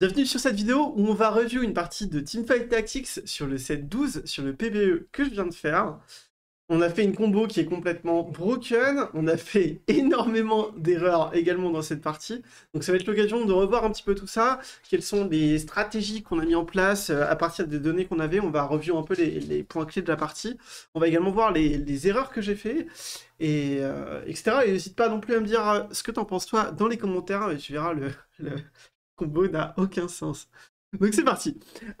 Bienvenue sur cette vidéo où on va review une partie de Teamfight Tactics sur le set 12 sur le PBE que je viens de faire. On a fait une combo qui est complètement broken, on a fait énormément d'erreurs également dans cette partie. Donc ça va être l'occasion de revoir un petit peu tout ça, quelles sont les stratégies qu'on a mis en place euh, à partir des données qu'on avait, on va review un peu les, points clés de la partie. On va également voir les, erreurs que j'ai fait, et, euh, etc. Et n'hésite pas non plus à me dire euh, ce que t'en penses toi dans les commentaires, tu verras le, combo n'a aucun sens. Donc c'est parti.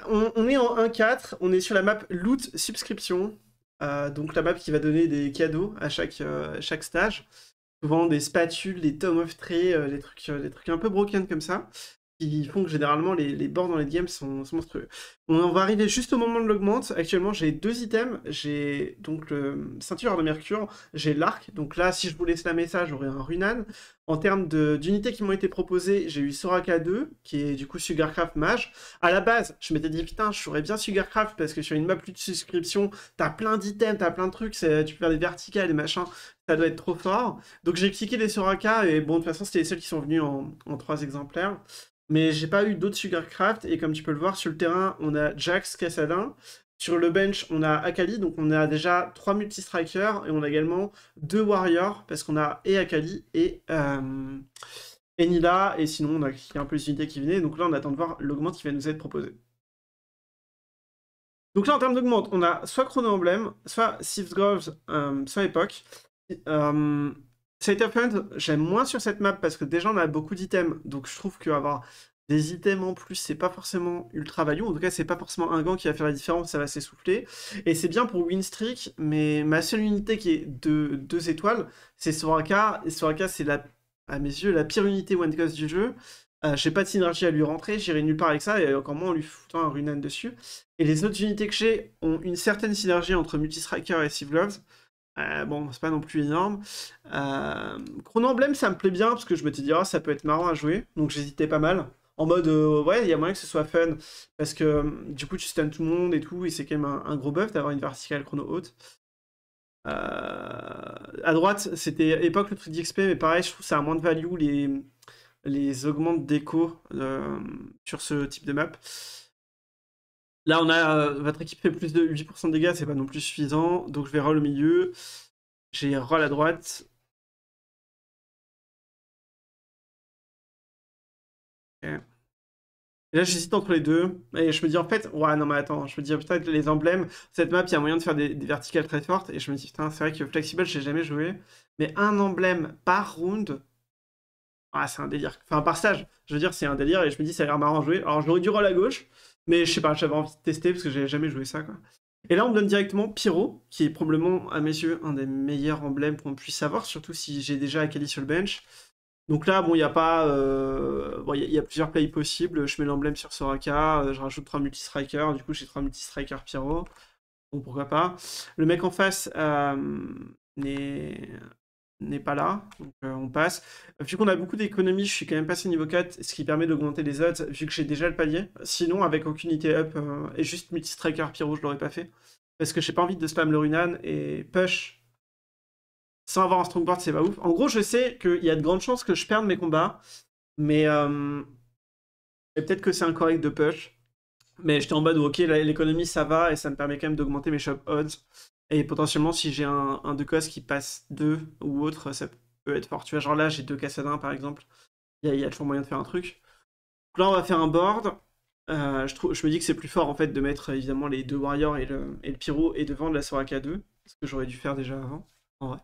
On, est en 1-4, on est sur la map loot subscription. Euh, donc la map qui va donner des cadeaux à chaque, euh, chaque stage. Souvent des spatules, des tomes of traits, euh, des, trucs, des trucs un peu broken comme ça. Qui font que généralement les, bords dans les games sont, sont monstrueux. On va arriver juste au moment de l'augmente. Actuellement, j'ai deux items. J'ai donc le ceinture de mercure, j'ai l'arc. Donc là, si je vous laisse la message, j'aurai un runan. En termes d'unités qui m'ont été proposées, j'ai eu Soraka 2, qui est du coup Sugarcraft Mage. À la base, je m'étais dit, putain, je ferais bien Sugarcraft, parce que sur une map plus de subscription, t'as plein d'items, t'as plein de trucs, tu peux faire des verticales, et machin ça doit être trop fort. Donc j'ai cliqué les Soraka, et bon, de toute façon, c'était les seuls qui sont venus en, en trois exemplaires. Mais j'ai pas eu d'autres Sugarcraft, et comme tu peux le voir, sur le terrain, on a Jax Cassadin. Sur le bench, on a Akali, donc on a déjà trois multi-strikers et on a également deux warriors parce qu'on a et Akali et, euh, et Nila, et sinon on a, un peu les unités qui venaient. Donc là, on attend de voir l'augment qui va nous être proposé. Donc là, en termes d'augmente, on a soit Chrono Emblem, soit Sith Groves, euh, soit Epoch. Euh, j'aime moins sur cette map parce que déjà on a beaucoup d'items, donc je trouve qu'avoir des items en plus, c'est pas forcément ultra value. En tout cas, c'est pas forcément un gant qui va faire la différence, ça va s'essouffler. Et c'est bien pour Winstreak, mais ma seule unité qui est de 2 étoiles, c'est Soraka. Et Soraka, c'est à mes yeux la pire unité one Ghost du jeu. Euh, j'ai pas de synergie à lui rentrer, j'irai nulle part avec ça, et encore moins en lui foutant un Runan dessus. Et les autres unités que j'ai ont une certaine synergie entre Multistriker et Gloves. Euh, bon, c'est pas non plus énorme. Euh, Chrono Emblem, ça me plaît bien, parce que je me suis dit, ah, ça peut être marrant à jouer, donc j'hésitais pas mal en mode euh, ouais, il y a moyen que ce soit fun parce que euh, du coup tu stun tout le monde et tout, et c'est quand même un, gros buff d'avoir une verticale chrono haute. Euh, à droite, c'était époque le truc d'XP, mais pareil, je trouve que ça a moins de value les, les augmentes d'écho sur ce type de map. Là, on a votre équipe fait plus de 8% de dégâts, c'est pas non plus suffisant, donc je vais roll au milieu. J'ai roll à droite, Et là, j'hésite entre les deux. Et je me dis, en fait, ouais, non, mais attends, je me dis, peut-être les emblèmes, cette map, il y a moyen de faire des, verticales très fortes. Et je me dis, putain, c'est vrai que Flexible, j'ai jamais joué. Mais un emblème par round, ah, c'est un délire. Enfin, par stage, je veux dire, c'est un délire. Et je me dis, ça a l'air marrant de jouer. Alors, j'aurais du rôle à gauche, mais je sais pas, j'avais envie de tester parce que j'ai jamais joué ça, quoi. Et là, on me donne directement Pyro, qui est probablement, à mes yeux, un des meilleurs emblèmes qu'on puisse avoir, surtout si j'ai déjà Akali sur le bench. Donc là, bon, il n'y a pas. Euh, il y, a plusieurs plays possibles. Je mets l'emblème sur Soraka, euh, je rajoute 3 multi du coup j'ai 3 multi-strikers Pyro. Bon, pourquoi pas. Le mec en face euh, n'est pas là, donc on passe. Vu qu'on a beaucoup d'économies, je suis quand même passé niveau 4, ce qui permet d'augmenter les odds, vu que j'ai déjà le palier. Sinon, avec aucune unité up et juste multi-striker Pyro, je l'aurais pas fait. Parce que j'ai pas envie de spam le Runan et push sans avoir un strong board, c'est pas ouf. En gros, je sais qu'il y a de grandes chances que je perde mes combats, mais euh, peut-être que c'est incorrect de push. Mais j'étais en mode, ok, l'économie ça va et ça me permet quand même d'augmenter mes shop odds. Et potentiellement, si j'ai un, un cos qui passe 2 ou autre, ça peut être fort. Tu vois, genre là, j'ai deux Cassadins par exemple. Il y, a, toujours moyen de faire un truc. Donc là, on va faire un board. Euh, je, me dis que c'est plus fort en fait de mettre évidemment les deux Warriors et le, et le Pyro et de vendre la Soraka 2. Ce que j'aurais dû faire déjà avant, en vrai.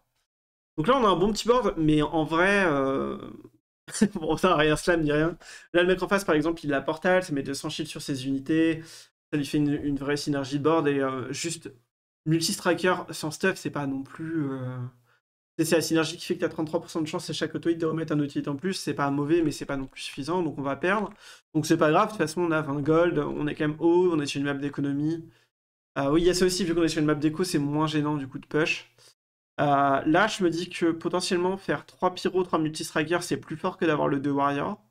Donc là, on a un bon petit board, mais en vrai, euh... bon, ça, rien slam ni rien. Là, le mec en face, par exemple, il a Portal, ça met 200 shields sur ses unités, ça lui fait une, vraie synergie de board, et euh, juste multi-striker sans stuff, c'est pas non plus. Euh, c'est la synergie qui fait que tu as 33% de chance à chaque auto-hit de remettre un outil en plus. C'est pas mauvais, mais c'est pas non plus suffisant, donc on va perdre. Donc c'est pas grave, de toute façon, on a 20 gold, on est quand même haut, on est sur une map d'économie. Ah oui, il y a ça aussi, vu qu'on est sur une map d'éco, c'est moins gênant du coup de push. Euh, là, je me dis que potentiellement faire 3 pyro, 3 multistriker c'est plus fort que d'avoir le 2 warrior.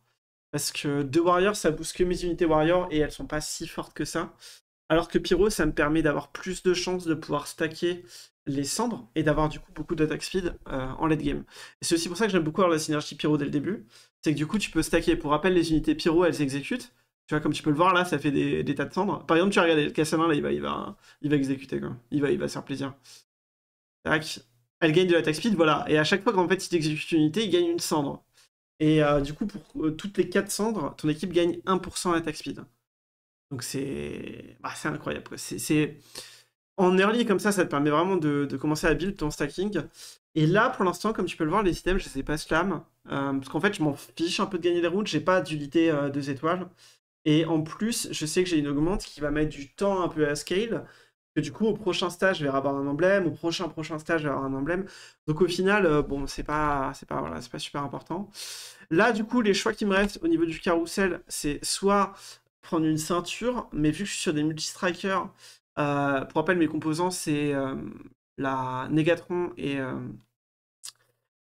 Parce que 2 warrior ça booste que mes unités warrior et elles sont pas si fortes que ça. Alors que pyro, ça me permet d'avoir plus de chances de pouvoir stacker les cendres et d'avoir du coup beaucoup d'attaque speed euh, en late game. C'est aussi pour ça que j'aime beaucoup avoir la synergie pyro dès le début. C'est que du coup, tu peux stacker. Pour rappel, les unités pyro, elles exécutent, Tu vois, comme tu peux le voir là, ça fait des, tas de cendres. Par exemple, tu regardes le Kassanin, là, il va, il va, exécuter, quoi. Il va, il va se faire plaisir. Tac elle gagne de l'attaque speed, voilà. Et à chaque fois qu'en fait il exécute une unité, il gagne une cendre. Et euh, du coup, pour euh, toutes les 4 cendres, ton équipe gagne 1% d'attaque speed. Donc c'est bah, incroyable. C'est En early comme ça, ça te permet vraiment de, commencer à build ton stacking. Et là, pour l'instant, comme tu peux le voir, les items, je ne sais pas slam. Euh, parce qu'en fait, je m'en fiche un peu de gagner des routes, j'ai pas d'unité 2 étoiles. Et en plus, je sais que j'ai une augmente qui va mettre du temps un peu à scale du coup, au prochain stage, je vais avoir un emblème, au prochain prochain stage, je vais avoir un emblème. Donc au final, euh, bon, c'est pas, c'est pas, c'est pas super important. Là, du coup, les choix qui me restent au niveau du carrousel, c'est soit prendre une ceinture, mais vu que je suis sur des multi-strikers, euh, pour rappel, mes composants, c'est euh, la Négatron et,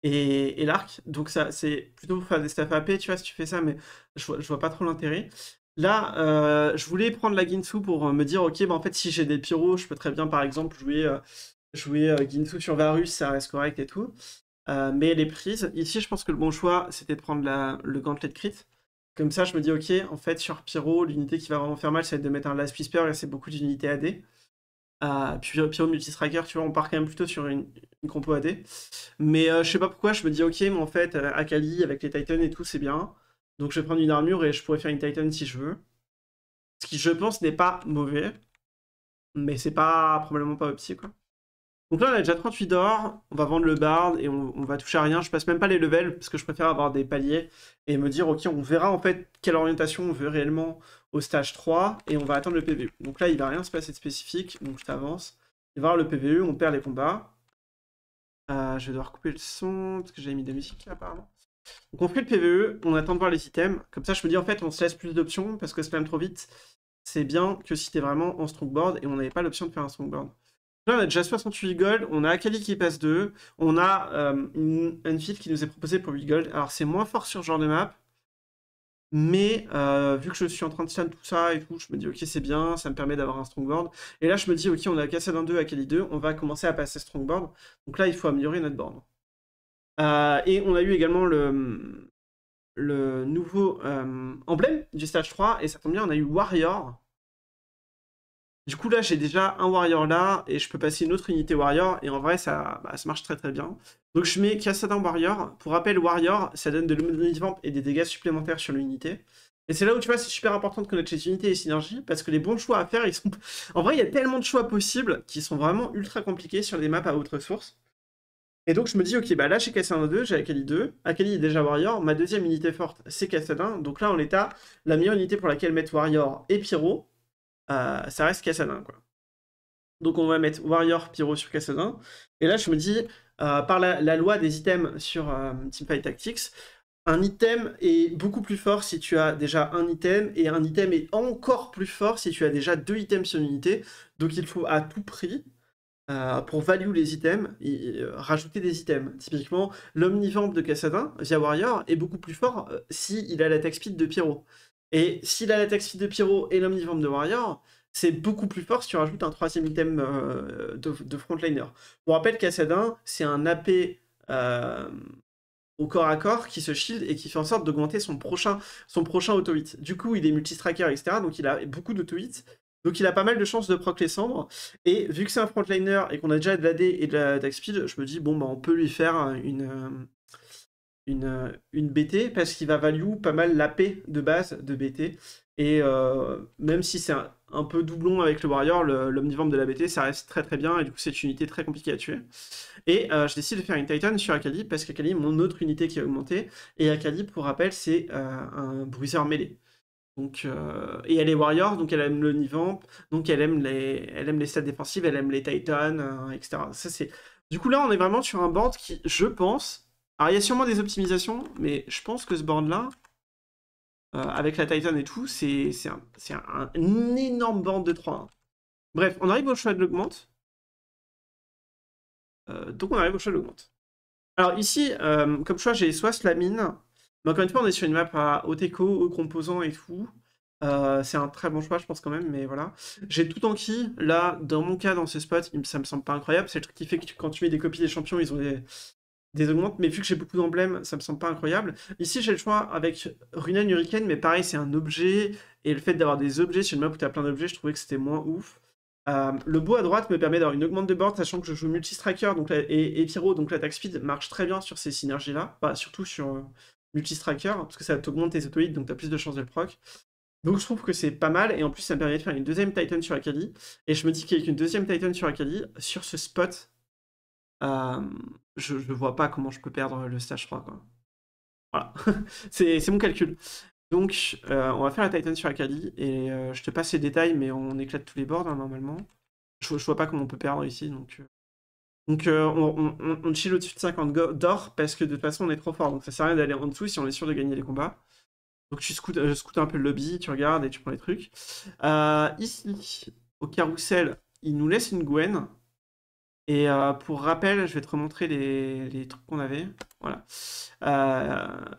et, l'arc. Donc ça, c'est plutôt pour faire des staff AP, tu vois, si tu fais ça, mais je vois pas trop l'intérêt. Là, euh, je voulais prendre la Ginsu pour euh, me dire, ok, bah, en fait, si j'ai des pyros, je peux très bien, par exemple, jouer, euh, jouer Ginsu sur Varus, ça reste correct et tout. mais les prises, ici, je pense que le bon choix, c'était de prendre le Gantlet de crit. Comme ça, je me dis, ok, en fait, sur pyro, l'unité qui va vraiment faire mal, ça va être de mettre un Last Whisper, et c'est beaucoup d'unités AD. puis pyro Multistriker, tu vois, on part quand même plutôt sur une, une compo AD. Mais je sais pas pourquoi, je me dis, ok, mais en fait, Akali, avec les Titans et tout, c'est bien. Donc je vais prendre une armure et je pourrais faire une Titan si je veux. Ce qui, je pense, n'est pas mauvais. Mais c'est pas probablement pas optique. quoi. Donc là, on a déjà 38 d'or. On va vendre le bard et on, va toucher à rien. Je passe même pas les levels parce que je préfère avoir des paliers et me dire, ok, on verra en fait quelle orientation on veut réellement au stage 3 et on va attendre le PVE. Donc là, il va rien se passer de spécifique. Donc je t'avance. Et voir le PVE, on perd les combats. Euh, je vais devoir couper le son parce que j'avais mis des musiques apparemment donc On fait le PVE, on attend de voir les items. Comme ça, je me dis, en fait, on se laisse plus d'options parce que spam trop vite, c'est bien que si t'es vraiment en strongboard et on n'avait pas l'option de faire un strongboard. Là, on a déjà 68 gold, on a Akali qui passe 2, on a euh, une, une qui nous est proposée pour 8 gold. Alors, c'est moins fort sur ce genre de map, mais euh, vu que je suis en train de slam tout ça et tout, je me dis, ok, c'est bien, ça me permet d'avoir un strongboard. Et là, je me dis, ok, on a Kassadin 2, Akali 2, on va commencer à passer strongboard. Donc là, il faut améliorer notre board. Euh, et on a eu également le, nouveau euh, emblème du stage 3, et ça tombe bien, on a eu Warrior. Du coup, là, j'ai déjà un Warrior là, et je peux passer une autre unité Warrior, et en vrai, ça, bah, marche très très bien. Donc, je mets Cassadin Warrior. Pour rappel, Warrior, ça donne de Vamp et des dégâts supplémentaires sur l'unité. Et c'est là où tu vois, c'est super important de connaître les unités et les synergies, parce que les bons choix à faire, ils sont. En vrai, il y a tellement de choix possibles qui sont vraiment ultra compliqués sur les maps à haute ressource. Et donc je me dis, ok, bah là j'ai Cassadin 2, j'ai Akali 2, Akali est déjà Warrior, ma deuxième unité forte c'est Kassadin, donc là en l'état, la meilleure unité pour laquelle mettre Warrior et Pyro, euh, ça reste Kassadin quoi. Donc on va mettre Warrior, Pyro sur Kassadin, et là je me dis, euh, par la, loi des items sur euh, Teamfight Tactics, un item est beaucoup plus fort si tu as déjà un item, et un item est encore plus fort si tu as déjà deux items sur une unité, donc il faut à tout prix euh, pour value les items, euh, rajouter des items. Typiquement, l'omnivamp de Cassadin, via Warrior, est beaucoup plus fort euh, si s'il a l'attaque speed de Pyro. Et s'il a l'attaque speed de Pyro et l'omnivamp de Warrior, c'est beaucoup plus fort si tu rajoutes un troisième item de, frontliner. Pour rappel, Cassadin, c'est un AP au corps à corps qui se shield et qui fait en sorte d'augmenter son prochain, son prochain auto-hit. Du coup, il est multi-striker, etc. Donc il a beaucoup dauto hits donc il a pas mal de chances de proc les cendres. Et vu que c'est un frontliner et qu'on a déjà de la l'AD et de la attack speed, je me dis, bon, bah, on peut lui faire hein, une, euh, une, euh, une BT parce qu'il va value pas mal la l'AP de base de BT. Et euh, même si c'est un, peu doublon avec le Warrior, l'omnivore de la BT, ça reste très très bien. Et du coup, c'est une unité très compliquée à tuer. Et je décide de faire une Titan sur Akali parce qu'Akali mon autre unité qui a augmenté. Et Akali, pour rappel, c'est un bruiseur mêlé. Donc, euh, et elle est warrior, donc elle aime le Nivamp, donc elle aime les, elle aime les stats défensives, elle aime les Titans, euh, etc. Ça, c'est... Du coup, là, on est vraiment sur un board qui, je pense. Alors, il y a sûrement des optimisations, mais je pense que ce board-là, euh, avec la Titan et tout, c'est, un, énorme board de 3 Bref, on arrive au choix de l'augmente. donc, on arrive au choix de l'augmente. Alors, ici, comme choix, j'ai soit Slamine, mais encore une fois, on est sur une map à haute écho, haut composant et tout. Euh, c'est un très bon choix, je pense quand même, mais voilà. J'ai tout en qui. Là, dans mon cas, dans ce spot, ça me semble pas incroyable. C'est le truc qui fait que quand tu mets des copies des champions, ils ont des, augmentes, mais vu que j'ai beaucoup d'emblèmes, ça me semble pas incroyable. Ici, j'ai le choix avec Runen Hurricane, mais pareil, c'est un objet. Et le fait d'avoir des objets sur une map où tu as plein d'objets, je trouvais que c'était moins ouf. Euh, le bout à droite me permet d'avoir une augmente de board, sachant que je joue multi-striker et, et Pyro, donc l'attaque speed marche très bien sur ces synergies-là, surtout sur, multi parce que ça t'augmente tes autoïdes, donc t'as plus de chances de le proc. Donc je trouve que c'est pas mal, et en plus ça me permet de faire une deuxième Titan sur Akali, et je me dis qu'avec une deuxième Titan sur Akali, sur ce spot, euh, je, je vois pas comment je peux perdre le stage 3, quoi. Voilà, c'est mon calcul. Donc, euh, on va faire la Titan sur Akali, et euh, je te passe les détails, mais on éclate tous les bords, hein, normalement. Je, je, vois pas comment on peut perdre ici, donc... Donc euh, on, on, chill au-dessus de 50 d'or parce que de toute façon on est trop fort. Donc ça sert à rien d'aller en dessous si on est sûr de gagner les combats. Donc tu scoutes, euh, je un peu le lobby, tu regardes et tu prends les trucs. Euh, ici, au carrousel, il nous laisse une Gwen. Et pour rappel, je vais te remontrer les, trucs qu'on avait. Voilà.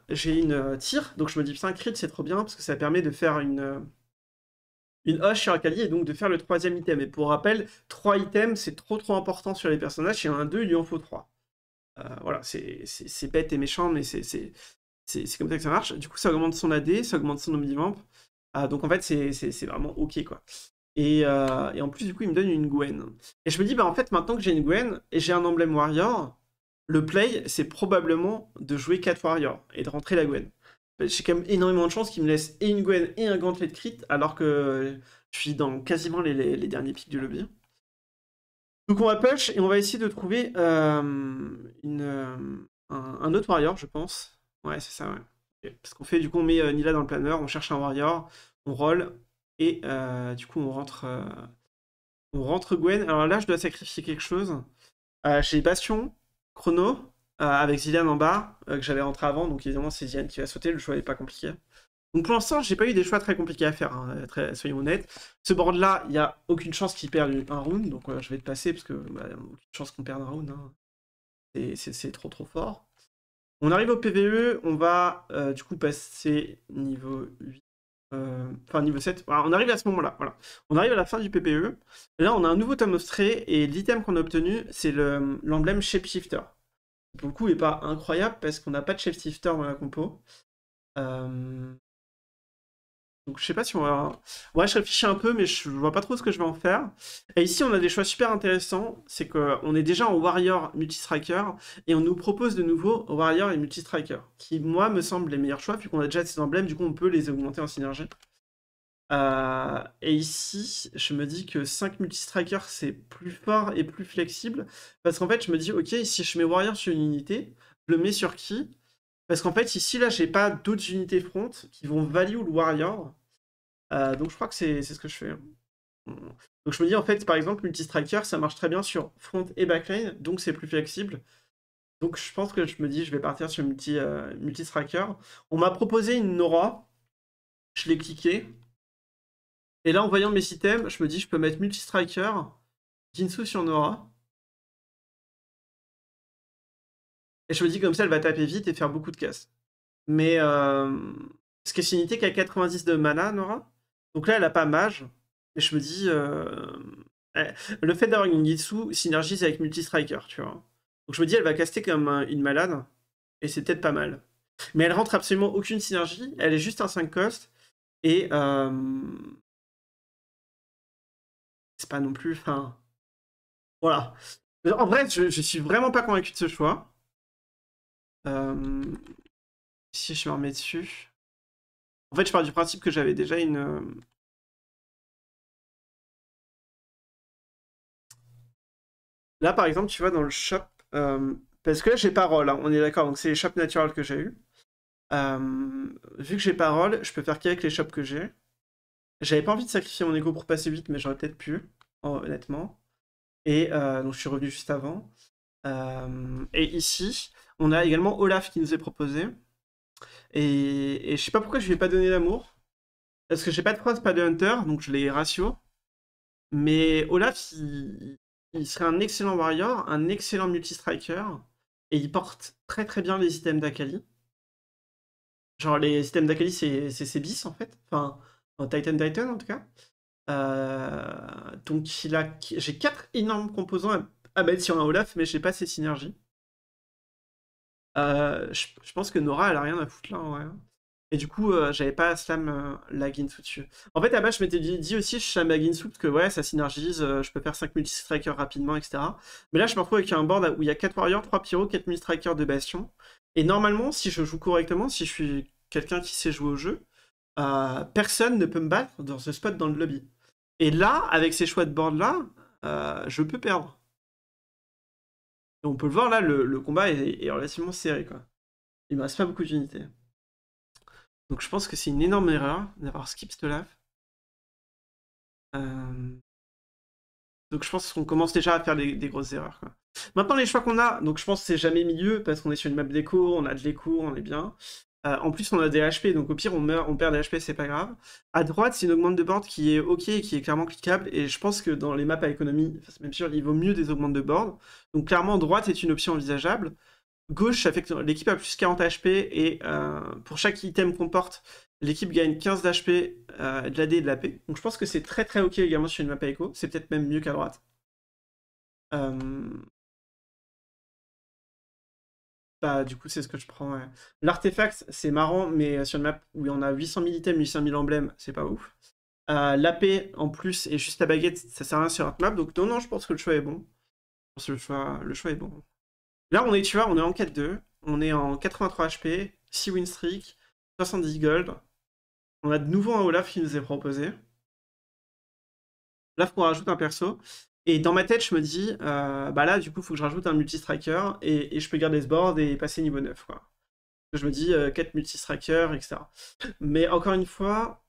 J'ai une tire, donc je me dis putain, crit c'est trop bien parce que ça permet de faire une une hoche sur un calier et donc de faire le troisième item. Et pour rappel, trois items, c'est trop trop important sur les personnages. Il y en a un deux, il lui en faut trois. Euh, voilà, c'est bête et méchant, mais c'est comme ça que ça marche. Du coup, ça augmente son AD, ça augmente son omnivamp. Euh, donc en fait, c'est vraiment ok quoi. Et, euh, et, en plus, du coup, il me donne une Gwen. Et je me dis, bah en fait, maintenant que j'ai une Gwen et j'ai un emblème Warrior, le play, c'est probablement de jouer quatre Warriors et de rentrer la Gwen. Bah, j'ai quand même énormément de chance qu'il me laisse et une Gwen et un Gantlet de crit, alors que je suis dans quasiment les, derniers pics du lobby. Donc on va push et on va essayer de trouver euh, euh, un, autre warrior, je pense. Ouais, c'est ça, ouais. Parce qu'on fait, du coup, on met euh, Nila dans le planeur, on cherche un warrior, on roll, et du coup, on rentre, on rentre Gwen. Alors là, je dois sacrifier quelque chose. J'ai Bastion, Chrono, euh, avec Zidane en bas, euh, que j'avais rentré avant, donc évidemment c'est Zidane qui va sauter, le choix n'est pas compliqué. Donc pour l'instant, j'ai pas eu des choix très compliqués à faire, hein, soyons honnêtes. Ce board là, il n'y a aucune chance qu'il perde un round, donc euh, je vais te passer parce que bah, aucune chance qu'on perde un round. Hein. C'est trop trop fort. On arrive au PVE, on va du coup passer niveau 8. enfin niveau 7, on arrive à ce moment là, voilà. On arrive à la fin du PPE. Là on a un nouveau tome et l'item qu'on a obtenu c'est l'emblème Shapeshifter pour le coup, n'est pas incroyable parce qu'on n'a pas de shifter dans la compo. Euh, donc je sais pas si on va... Ouais, je réfléchis un peu, mais je vois pas trop ce que je vais en faire. Et ici, on a des choix super intéressants. C'est qu'on est déjà en Warrior Multistriker, et on nous propose de nouveau Warrior et Multistriker, qui, moi, me semble les meilleurs choix, vu qu'on a déjà ces emblèmes, du coup, on peut les augmenter en synergie. Euh, et ici, je me dis que 5 multistrikers, c'est plus fort et plus flexible. Parce qu'en fait, je me dis, ok, si je mets Warrior sur une unité, je le mets sur qui Parce qu'en fait, ici, là, j'ai pas d'autres unités front qui vont value le Warrior. Euh, donc je crois que c'est ce que je fais. Donc je me dis, en fait, par exemple, multistriker, ça marche très bien sur front et backline, donc c'est plus flexible. Donc je pense que je me dis, je vais partir sur multi, euh, On m'a proposé une Nora. Je l'ai cliqué. Et là, en voyant mes items, je me dis, je peux mettre multi-striker, Jinsu sur Nora. Et je me dis, comme ça, elle va taper vite et faire beaucoup de casse. Mais. Euh... Parce que c'est une unité a 90 de mana, Nora. Donc là, elle a pas mage. et je me dis. Euh, eh, le fait d'avoir une Jitsu synergise avec multi-striker, tu vois. Donc je me dis, elle va caster comme une malade. Et c'est peut-être pas mal. Mais elle rentre absolument aucune synergie. Elle est juste un 5 cost. Et. Euh pas non plus. Enfin. Voilà. en vrai, je, suis vraiment pas convaincu de ce choix. Euh, si je me remets dessus. En fait, je pars du principe que j'avais déjà une. Euh, là, par exemple, tu vois, dans le shop. Euh, parce que j'ai parole, hein, on est d'accord, donc c'est les shops naturels que j'ai eu. Vu que j'ai parole, je peux faire qu'avec les shops que j'ai. J'avais pas envie de sacrifier mon écho pour passer vite, mais j'aurais peut-être pu, oh, honnêtement. Et euh, donc je suis revenu juste avant. Euh, et ici, on a également Olaf qui nous est proposé. Et, je sais pas pourquoi je lui ai pas donné l'amour. Parce que j'ai pas de cross, pas de hunter, donc je les ratio. Mais Olaf, il, serait un excellent warrior, un excellent multi-striker. Et il porte très très bien les items d'Akali. Genre les items d'Akali, c'est ses bis en fait. Enfin, en Titan Titan en tout cas. Euh, donc il a, j'ai quatre énormes composants à, mettre sur un Olaf, mais j'ai pas ses synergies. Euh, je, pense que Nora, elle a rien à foutre là. Hein. Et du coup, euh, j'avais pas Slam la Ginsu dessus. En fait, à bas je m'étais dit, aussi, je slam la Ginsu parce que ouais, ça synergise, je peux faire 5 multi-strikers rapidement, etc. Mais là, je me retrouve avec un board où il y a 4 Warriors, 3 Pyro, 4 multi-strikers de Bastion. Et normalement, si je joue correctement, si je suis quelqu'un qui sait jouer au jeu, euh, personne ne peut me battre dans ce spot dans le lobby. Et là, avec ces choix de board là, euh, je peux perdre. on peut le voir là, le, combat est, relativement serré quoi. Il me reste pas beaucoup d'unités. Donc je pense que c'est une énorme erreur d'avoir skip the Euh... Donc je pense qu'on commence déjà à faire des, grosses erreurs. Maintenant les choix qu'on a, donc je pense que c'est jamais milieu parce qu'on est sur une map déco, on a de l'écho, on est bien. Euh, en plus, on a des HP, donc au pire, on on perd des HP, c'est pas grave. À droite, c'est une augmente de board qui est OK et qui est clairement cliquable. Et je pense que dans les maps à économie, c'est même sûr, il vaut mieux des augmentes de board. Donc clairement, droite est une option envisageable. Gauche, ça fait que l'équipe a plus 40 HP et euh, pour chaque item qu'on porte, l'équipe gagne 15 d'HP, euh, de la D et de la P. Donc je pense que c'est très très OK également sur une map à éco. C'est peut-être même mieux qu'à droite du coup, c'est ce que je prends. L'artefact, c'est marrant, mais euh, sur une map où on a 800 000 items, 800 000 emblèmes, c'est pas ouf. Euh, L'AP en plus et juste la baguette, ça sert à rien sur notre map. Donc, non, non, je pense que le choix est bon. Je le choix, le choix est bon. Là, on est, tu vois, on est en 4-2. On est en 83 HP, 6 win streak, 70 gold. On a de nouveau un Olaf qui nous est proposé. Là, faut rajouter un perso. Et dans ma tête, je me dis, euh, bah là, du coup, il faut que je rajoute un multi et, je peux garder ce board et passer niveau 9. Quoi. Je me dis, 4 multi etc. Mais encore une fois,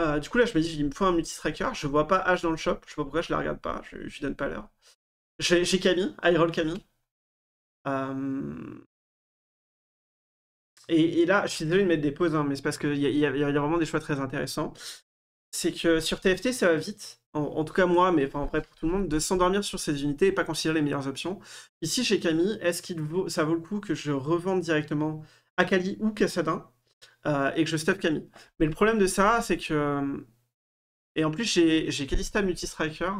euh, du coup, là, je me dis, il me faut un multi-striker. Je vois pas H dans le shop. Je sais pas pourquoi je la regarde pas. Je, lui donne pas l'heure. J'ai Camille, I roll Camille. Euh, et, là, je suis désolé de mettre des pauses, hein, mais c'est parce qu'il y, y, a vraiment des choix très intéressants. C'est que sur TFT, ça va vite en, tout cas moi, mais enfin en vrai pour tout le monde, de s'endormir sur ces unités et pas considérer les meilleures options. Ici chez Camille, est-ce qu'il vaut, ça vaut le coup que je revende directement Akali ou Kassadin euh, et que je stuff Camille Mais le problème de ça, c'est que... Euh, et en plus j'ai Kalista Multistriker.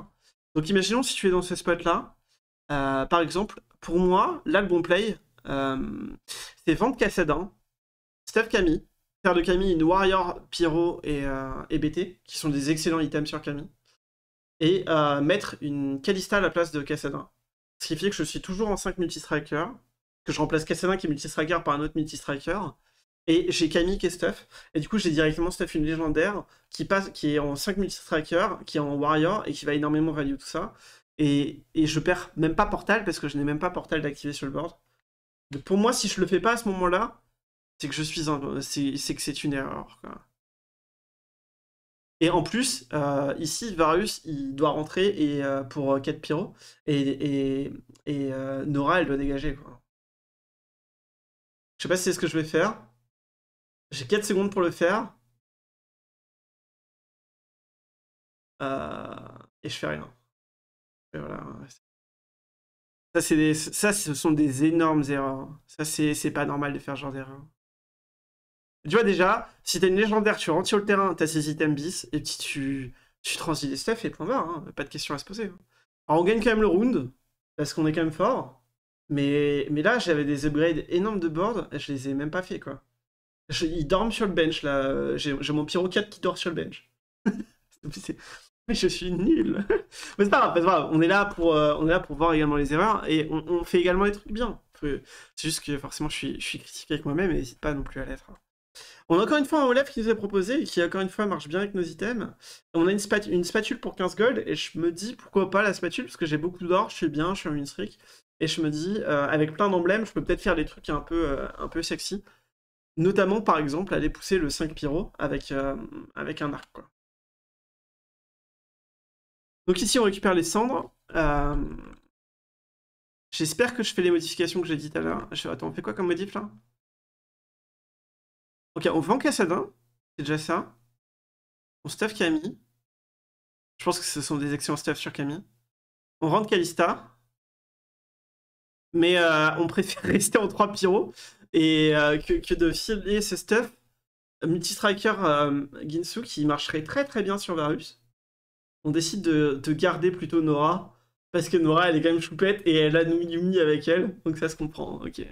Donc imaginons si tu es dans ce spot-là, euh, par exemple, pour moi, là le bon play, c'est vendre Kassadin, stuff Camille, faire de Camille une Warrior, Pyro et, et BT, qui sont des excellents items sur Camille et mettre une Kalista à la place de Cassadin Ce qui fait que je suis toujours en 5 multistriker, que je remplace Cassadin qui est multistriker par un autre multistriker, et j'ai Camille qui est stuff, et du coup j'ai directement stuff une légendaire qui, passe, qui est en 5 multistriker, qui est en warrior, et qui va énormément value tout ça. Et, je perds même pas portal, parce que je n'ai même pas portal d'activer sur le board. pour moi, si je le fais pas à ce moment-là, c'est que je suis c'est que c'est une erreur. Et en plus, euh, ici, Varus, il doit rentrer et, euh, pour 4 euh, Pyro. Et, Nora, elle doit dégager. Quoi. Je sais pas si c'est ce que je vais faire. J'ai 4 secondes pour le faire. et je fais rien. Ça, ça, ce sont des énormes erreurs. Ça, c'est pas normal de faire ce genre d'erreur. Tu vois, déjà, si t'es une légendaire, tu rentres sur le terrain, t'as ses items bis, et puis tu, tu transis les stuff et point barre, hein, pas de question à se poser. Hein. Alors on gagne quand même le round, parce qu'on est quand même fort, mais, mais là j'avais des upgrades énormes de board, et je les ai même pas fait quoi. ils dorment sur le bench là, j'ai mon pyro 4 qui dort sur le bench. mais je suis nul. mais c'est pas, grave, on est là pour, euh, on est là pour voir également les erreurs et on, fait également les trucs bien. C'est juste que forcément je suis, je suis critiqué avec moi-même et n'hésite pas non plus à l'être. Hein. On a encore une fois un Olaf qui nous est proposé et qui, encore une fois, marche bien avec nos items. On a une, spatule pour 15 gold et je me dis pourquoi pas la spatule parce que j'ai beaucoup d'or, je suis bien, je suis en une streak. Et je me dis, euh, avec plein d'emblèmes, je peux peut-être faire des trucs un peu, euh, un peu sexy. Notamment, par exemple, aller pousser le 5 pyro avec, euh, avec un arc. Quoi. Donc ici, on récupère les cendres. J'espère que je fais les modifications que j'ai dit tout à l'heure. Attends, on fait quoi comme modif là Ok, on vend Cassadin, c'est déjà ça. On stuff Camille. Je pense que ce sont des excellents staff sur Camille. On rentre Calista. Mais euh, on préfère rester en 3 pyro et euh, que, de filer ce stuff. Multi-striker euh, Ginsu qui marcherait très très bien sur Varus. On décide de, garder plutôt Nora. Parce que Nora elle est quand même choupette et elle a Yumi avec elle. Donc ça se comprend, ok.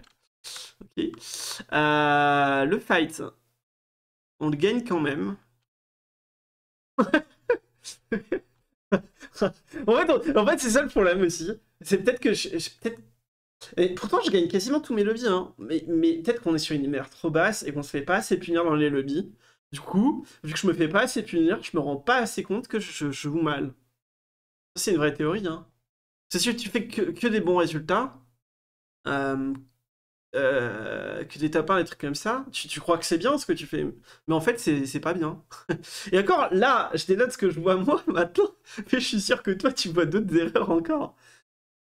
Euh, le fight. On le gagne quand même. en fait, c'est ça le problème aussi. C'est peut-être que je, et pourtant, je gagne quasiment tous mes lobbies. Hein. Mais, mais peut-être qu'on est sur une mer trop basse et qu'on se fait pas assez punir dans les lobbies. Du coup, vu que je me fais pas assez punir, je me rends pas assez compte que je, joue mal. C'est une vraie théorie. Hein. C'est sûr que tu fais que, que des bons résultats. Euh, euh, que des tapins, des trucs comme ça, tu, crois que c'est bien ce que tu fais, mais en fait c'est pas bien. Et encore, là, je dénote ce que je vois moi maintenant, mais je suis sûr que toi tu vois d'autres erreurs encore.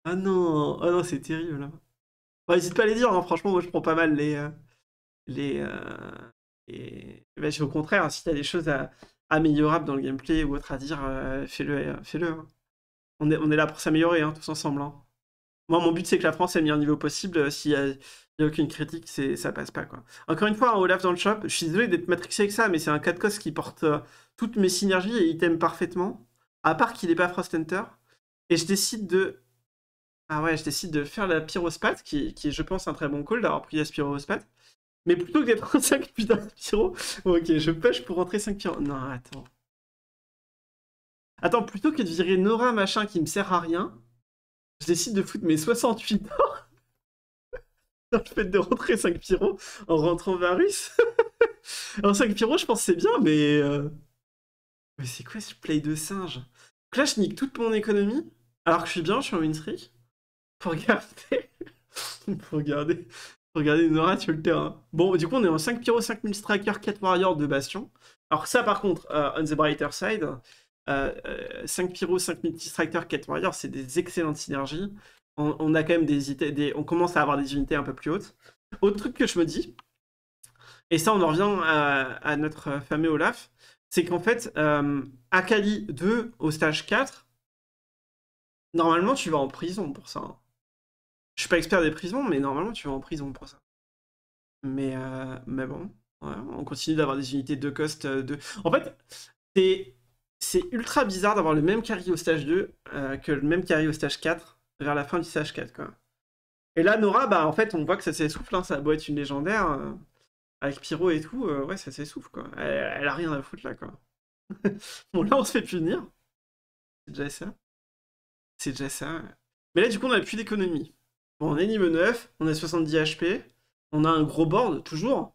Ah non, ah non c'est terrible là. N'hésite pas à les dire, hein. franchement moi je prends pas mal les... Euh, les, euh, ben, au contraire, hein, si t'as des choses à, améliorables dans le gameplay ou autre à dire, fais-le. fais-le. Hein. On, est, on est là pour s'améliorer hein, tous ensemble. Moi mon but c'est que la France ait le meilleur niveau possible. Si, il a aucune critique, c'est, ça passe pas. quoi. Encore une fois, hein, Olaf dans le shop, je suis désolé d'être matrixé avec ça, mais c'est un 4 cos qui porte euh, toutes mes synergies et il parfaitement, à part qu'il n'est pas Frost Hunter. Et je décide de. Ah ouais, je décide de faire la Pyrospat, qui, qui est, je pense, un très bon call d'avoir pris la Spat. Mais plutôt que d'être 5 putains de pyro, oh, ok, je pêche pour rentrer 5 pyro. Non, attends. Attends, plutôt que de virer Nora machin qui me sert à rien, je décide de foutre mes 68 ans le fait de rentrer 5 pyro en rentrant Varus. En 5 pyro, je pense c'est bien, mais... Euh, mais c'est quoi ce play de singe Là, je nique toute mon économie, alors que je suis bien, je suis en win streak. Pour garder... pour garder... Pour garder Nora sur le terrain. Bon, du coup, on est en 5 pyros, 5000 striker, 4 warriors, de bastion. Alors ça, par contre, euh, on the brighter side, 5 euh, pyro, 5000 strikers, 4 warriors, c'est des excellentes synergies on, a quand même des, on commence à avoir des unités un peu plus hautes. Autre truc que je me dis, et ça on en revient à, notre fameux Olaf, c'est qu'en fait, euh, Akali 2 au stage 4, normalement tu vas en prison pour ça. Hein. Je suis pas expert des prisons, mais normalement tu vas en prison pour ça. Mais, euh, mais bon, on continue d'avoir des unités de cost. Euh, de... En fait, c'est ultra bizarre d'avoir le même carry au stage 2 euh, que le même carry au stage 4 vers la fin du sage 4 quoi. Et là, Nora, bah en fait, on voit que ça s'essouffle, hein, ça a beau être une légendaire, euh, avec Pyro et tout, euh, ouais, ça s'essouffle, quoi. Elle, a rien à foutre, là, quoi. bon, là, on se fait punir. C'est déjà ça. C'est déjà ça. Mais là, du coup, on a plus d'économie. Bon, on est niveau 9, on a 70 HP, on a un gros board, toujours.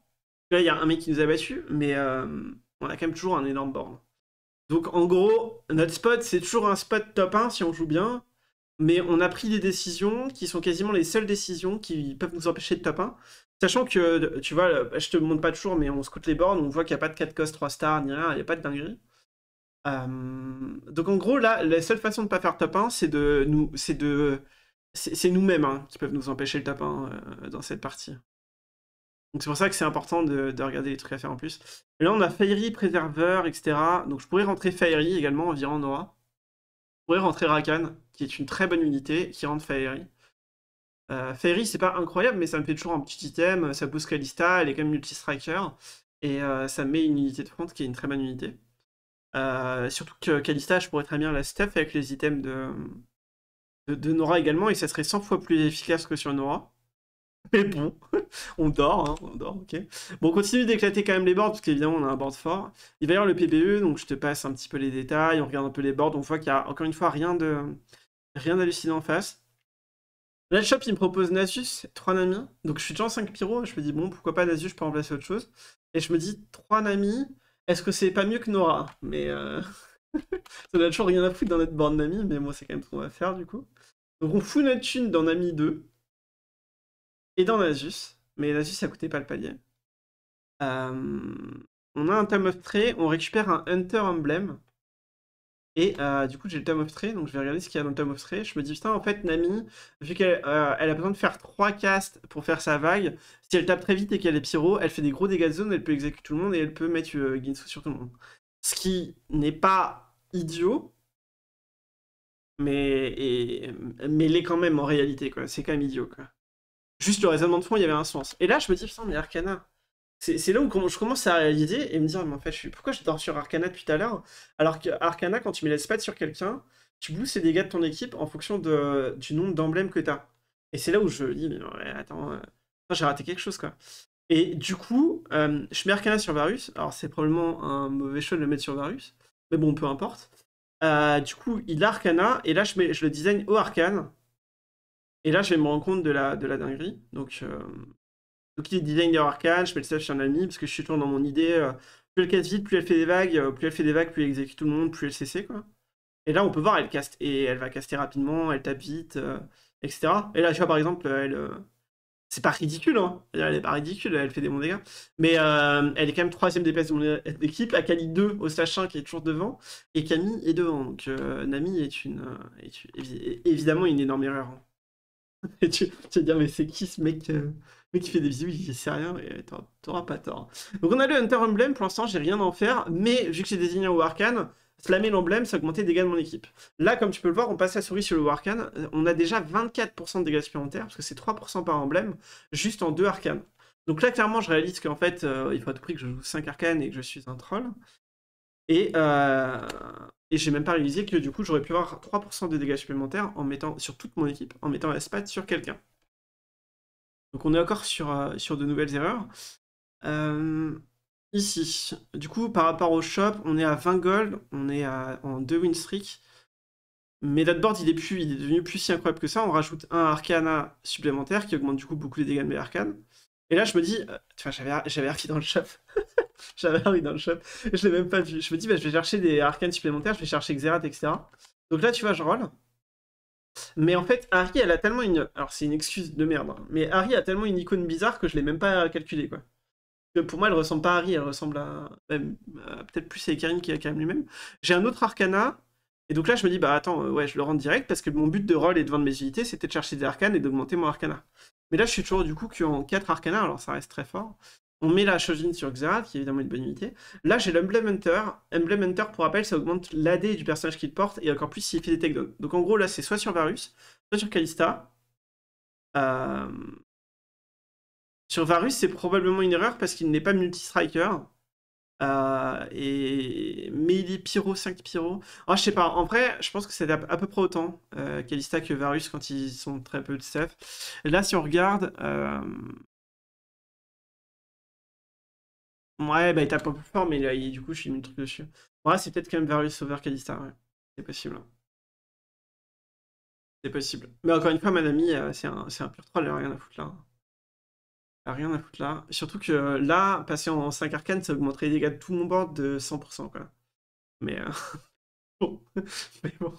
Là, il y a un mec qui nous a battu, mais euh, on a quand même toujours un énorme board. Donc, en gros, notre spot, c'est toujours un spot top 1 si on joue bien mais on a pris des décisions qui sont quasiment les seules décisions qui peuvent nous empêcher de top 1. Sachant que, tu vois, je te montre pas toujours, mais on scoute les bornes, on voit qu'il n'y a pas de 4 cost, 3 stars, ni rien, il n'y a pas de dinguerie. Euh, donc en gros, là, la seule façon de ne pas faire top 1, c'est de nous. C'est de. C'est nous-mêmes hein, qui peuvent nous empêcher le top 1 euh, dans cette partie. Donc c'est pour ça que c'est important de, regarder les trucs à faire en plus. là, on a Fairy, Préserveur, etc. Donc je pourrais rentrer Fairy également en virant pourrait rentrer Rakan, qui est une très bonne unité, qui rentre Fairy. Euh, Faerie, c'est pas incroyable, mais ça me fait toujours un petit item, ça booste Kalista, elle est quand même multi-striker, et euh, ça met une unité de front qui est une très bonne unité. Euh, surtout que Kalista, je pourrais très bien la stuff avec les items de Nora également, et ça serait 100 fois plus efficace que sur Nora. Mais bon, on dort, hein, on dort, ok. Bon, on continue d'éclater quand même les boards, parce qu'évidemment, on a un board fort. Il va y avoir le PBE, donc je te passe un petit peu les détails, on regarde un peu les boards, on voit qu'il y a encore une fois rien de rien d'hallucinant en face. Là, le shop, il me propose Nasus, 3 Nami. Donc je suis déjà en 5 pyro, je me dis, bon, pourquoi pas Nasus, je peux remplacer autre chose. Et je me dis, 3 Nami, est-ce que c'est pas mieux que Nora Mais euh... ça n'a toujours rien à foutre dans notre board Nami, mais moi, c'est quand même ce qu'on va faire, du coup. Donc on fout notre thune dans Nami 2 et dans Nasus, mais Nasus ça coûtait pas le palier. Euh, on a un Tom of Tray, on récupère un Hunter Emblem. Et euh, du coup, j'ai le Tom of Tray, donc je vais regarder ce qu'il y a dans le Tom of Tray. Je me dis, putain, en fait, Nami, vu qu'elle euh, a besoin de faire 3 casts pour faire sa vague, si elle tape très vite et qu'elle est pyro, elle fait des gros dégâts de zone, elle peut exécuter tout le monde et elle peut mettre Ginsu sur tout le monde. Ce qui n'est pas idiot, mais, elle mais l'est quand même en réalité, quoi. C'est quand même idiot, quoi juste le raisonnement de fond, il y avait un sens. Et là, je me dis, putain, mais Arcana. C'est là où je commence à réaliser et me dire, mais en fait, pourquoi je dors sur Arcana depuis tout à l'heure Alors que quand tu mets la spade sur quelqu'un, tu boostes les dégâts de ton équipe en fonction de, du nombre d'emblèmes que tu as. Et c'est là où je dis, mais euh, attends, j'ai raté quelque chose, quoi. Et du coup, euh, je mets Arcana sur Varus. Alors, c'est probablement un mauvais choix de le mettre sur Varus. Mais bon, peu importe. Euh, du coup, il a Arcana. Et là, je, je le design au Arcane. Et là, je vais me rendre compte de la, de la dinguerie. Donc, euh, est il design arcane, je mets le slash chez un ami, parce que je suis toujours dans mon idée. Euh, plus elle casse vite, plus elle fait des vagues, euh, plus elle fait des vagues, plus elle exécute tout le monde, plus elle CC, quoi. Et là, on peut voir, elle caste, et elle va caster rapidement, elle tape vite, euh, etc. Et là, tu vois, par exemple, elle. c'est pas ridicule, hein. Elle est pas ridicule, elle fait des bons dégâts. Mais elle est quand même troisième DPS de mon équipe. Akali 2 au slash 1 qui est toujours devant. Et Camille est devant. Donc Nami est une. évidemment une énorme erreur. Hein. Et tu, tu, vas dire, mais c'est qui ce mec, euh, mec qui fait des visibles, il sait rien, et t'auras pas tort. Donc on a le Hunter Emblem, pour l'instant j'ai rien à en faire, mais vu que j'ai désigné un Warcan, slammer l'emblème, ça augmentait les dégâts de mon équipe. Là, comme tu peux le voir, on passe la souris sur le Warcan, euh, on a déjà 24% de dégâts supplémentaires, parce que c'est 3% par emblème, juste en deux arcanes. Donc là, clairement, je réalise qu'en fait, euh, il faut à tout prix que je joue 5 arcanes et que je suis un troll. Et, euh, et j'ai même pas réalisé que du coup j'aurais pu avoir 3% de dégâts supplémentaires en mettant sur toute mon équipe, en mettant la SPAT sur quelqu'un. Donc on est encore sur, euh, de nouvelles erreurs. Euh, ici, du coup par rapport au shop, on est à 20 gold, on est en 2 win streak. Mais Datboard il est il est devenu plus si incroyable que ça. On rajoute un arcana supplémentaire qui augmente du coup beaucoup les dégâts de mes arcanes. Et là, je me dis, euh, tu vois, j'avais Harry dans le shop. j'avais Harry dans le shop. Je l'ai même pas vu. Je me dis, bah, je vais chercher des arcanes supplémentaires, je vais chercher Xerath, etc. Donc là, tu vois, je roll. Mais en fait, Harry, elle a tellement une. Alors, c'est une excuse de merde, hein, mais Harry a tellement une icône bizarre que je l'ai même pas calculée, quoi. pour moi, elle ressemble pas à Harry, elle ressemble à. Euh, peut-être plus à Karine qui a quand même lui-même. J'ai un autre arcana, et donc là, je me dis, bah attends, euh, ouais, je le rends direct parce que mon but de rôle et de vendre mes unités, c'était de chercher des arcanes et d'augmenter mon arcana. Mais là, je suis toujours du coup qu'en 4 Arcana, alors ça reste très fort. On met la Shojin sur Xerath, qui est évidemment une bonne unité. Là, j'ai l'Emblem Hunter. Emblem Hunter, pour rappel, ça augmente l'AD du personnage qu'il porte, et encore plus s'il fait des dogs. Donc en gros, là, c'est soit sur Varus, soit sur Kalista. Euh, sur Varus, c'est probablement une erreur parce qu'il n'est pas multi-striker. Euh, mais et est pyro 5 pyro. Oh, je sais pas, en vrai, je pense que c'est à, peu près autant Kalista euh, que Varus quand ils sont très peu de stuff. Là, si on regarde. Euh, ouais, bah il tape un peu fort, mais là, du coup, je suis mis le truc dessus. Ouais, c'est peut-être quand même Varus over Kalista, C'est possible. C'est possible. Mais encore une fois, mon ami, c'est un, un pur troll, il a rien à foutre là rien à foutre là. Surtout que euh, là, passer en 5 arcane, ça augmenterait les dégâts de tout mon board de 100%, quoi. Euh, mais, bon.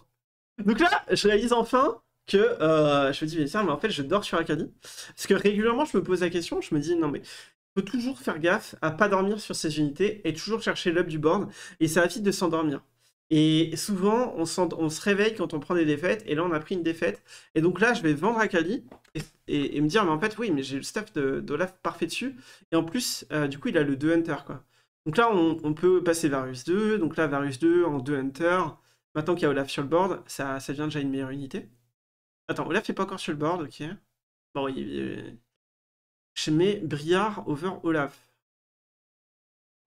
Donc là, je réalise enfin que euh, je me dis, mais tiens, mais en fait, je dors sur Acadie. Parce que régulièrement, je me pose la question, je me dis, non, mais faut toujours faire gaffe à pas dormir sur ces unités et toujours chercher l'up du board. Et ça évite de s'endormir. Et souvent, on, se réveille quand on prend des défaites, et là, on a pris une défaite. Et donc là, je vais vendre à Kali et, me dire, mais en fait, oui, mais j'ai le staff d'Olaf parfait dessus. Et en plus, euh, du coup, il a le 2 Hunter, quoi. Donc là, on, peut passer Varus 2. Donc là, Varus 2 en 2 Hunter. Maintenant qu'il y a Olaf sur le board, ça, ça devient déjà une meilleure unité. Attends, Olaf n'est pas encore sur le board, ok. Bon, il, Je mets Briard over Olaf.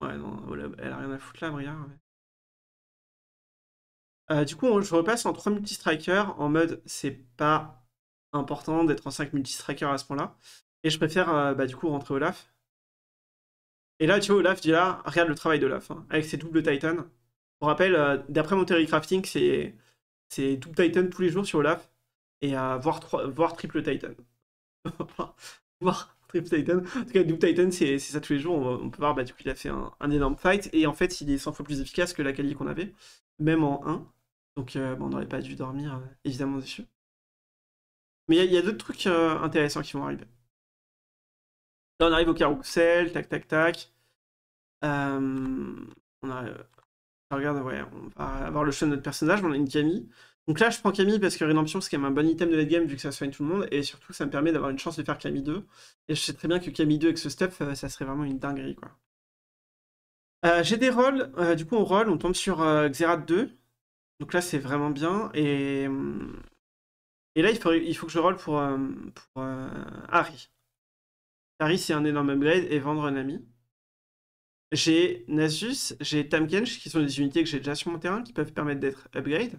Ouais, non, Olaf, elle a rien à foutre là, Briard. Euh, du coup, je repasse en 3 multi en mode c'est pas important d'être en 5 multi à ce point-là. Et je préfère euh, bah, du coup rentrer Olaf. Et là, tu vois, Olaf déjà, là, regarde le travail d'Olaf hein, avec ses doubles titans. Pour rappel, euh, d'après mon crafting, c'est double Titan tous les jours sur Olaf et voire, triple Titan. voire triple Titan. En tout cas, double Titan, c'est ça tous les jours. On, peut voir, bah, du coup, il a fait un, un, énorme fight et en fait, il est 100 fois plus efficace que la qualité qu'on avait, même en 1. Donc euh, bah, on n'aurait pas dû dormir, euh, évidemment dessus Mais il y a, d'autres trucs euh, intéressants qui vont arriver. Là, on arrive au carousel, tac, tac, tac. on a, regarde, on va avoir le choix de notre personnage, on a une Camille. Donc là, je prends Camille parce que Rédemption, c'est quand même un bon item de la game vu que ça soigne tout le monde. Et surtout, ça me permet d'avoir une chance de faire Camille 2. Et je sais très bien que Camille 2 avec ce stuff, ça serait vraiment une dinguerie, quoi. J'ai des rôles, du coup, on roll, on tombe sur Xerath 2. Donc là, c'est vraiment bien. Et, hum, et là, il faut, il faut que je roll pour, euh, pour euh, Harry. Harry, c'est un énorme upgrade et vendre un ami. J'ai Nasus, j'ai Tamkench, qui sont des unités que j'ai déjà sur mon terrain, qui peuvent permettre d'être upgrade.